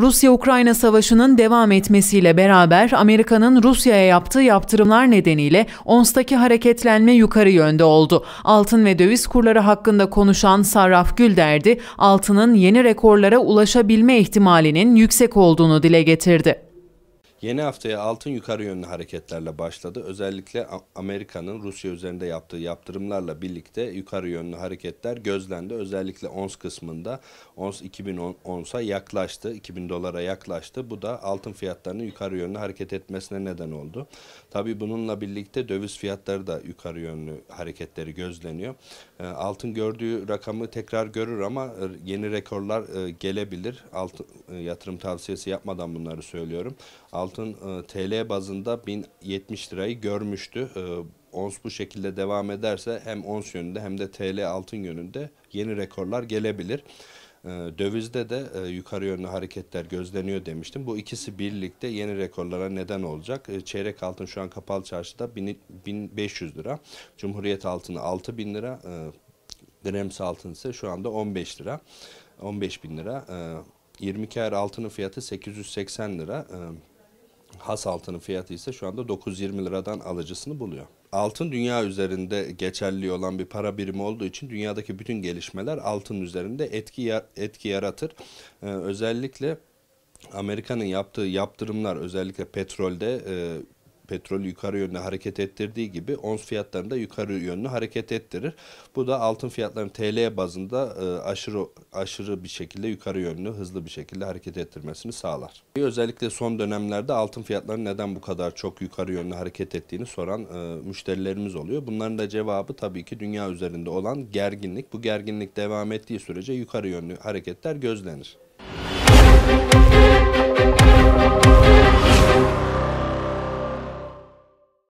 Rusya-Ukrayna savaşının devam etmesiyle beraber Amerika'nın Rusya'ya yaptığı yaptırımlar nedeniyle ONS'taki hareketlenme yukarı yönde oldu. Altın ve döviz kurları hakkında konuşan Sarraf Gülderdi, altının yeni rekorlara ulaşabilme ihtimalinin yüksek olduğunu dile getirdi. Yeni haftaya altın yukarı yönlü hareketlerle başladı. Özellikle Amerika'nın Rusya üzerinde yaptığı yaptırımlarla birlikte yukarı yönlü hareketler gözlendi. Özellikle ons kısmında ons 2010'a yaklaştı. 2000 dolara yaklaştı. Bu da altın fiyatlarının yukarı yönlü hareket etmesine neden oldu. Tabii bununla birlikte döviz fiyatları da yukarı yönlü hareketleri gözleniyor. Ee, altın gördüğü rakamı tekrar görür ama e, yeni rekorlar e, gelebilir. Altın e, yatırım tavsiyesi yapmadan bunları söylüyorum. Altın altın e, TL bazında 1070 lirayı görmüştü. E, ons bu şekilde devam ederse hem ons yönünde hem de TL altın yönünde yeni rekorlar gelebilir. E, dövizde de yukarı yönlü hareketler gözleniyor demiştim. Bu ikisi birlikte yeni rekorlara neden olacak. çeyrek altın şu an kapalı çarşıda 1500 lira. Cumhuriyet altını 6000 lira. E, altın ise şu anda 15 lira. 15 bin lira. E, 20 kar altının fiyatı 880 lira has altının fiyatı ise şu anda 920 liradan alıcısını buluyor. Altın dünya üzerinde geçerli olan bir para birimi olduğu için dünyadaki bütün gelişmeler altın üzerinde etki etki yaratır. Ee, özellikle Amerika'nın yaptığı yaptırımlar özellikle petrolde e, Petrol yukarı yönlü hareket ettirdiği gibi ons fiyatlarını da yukarı yönlü hareket ettirir. Bu da altın fiyatlarının TL bazında e, aşırı aşırı bir şekilde yukarı yönlü hızlı bir şekilde hareket ettirmesini sağlar. Özellikle son dönemlerde altın fiyatları neden bu kadar çok yukarı yönlü hareket ettiğini soran e, müşterilerimiz oluyor. Bunların da cevabı tabii ki dünya üzerinde olan gerginlik. Bu gerginlik devam ettiği sürece yukarı yönlü hareketler gözlenir.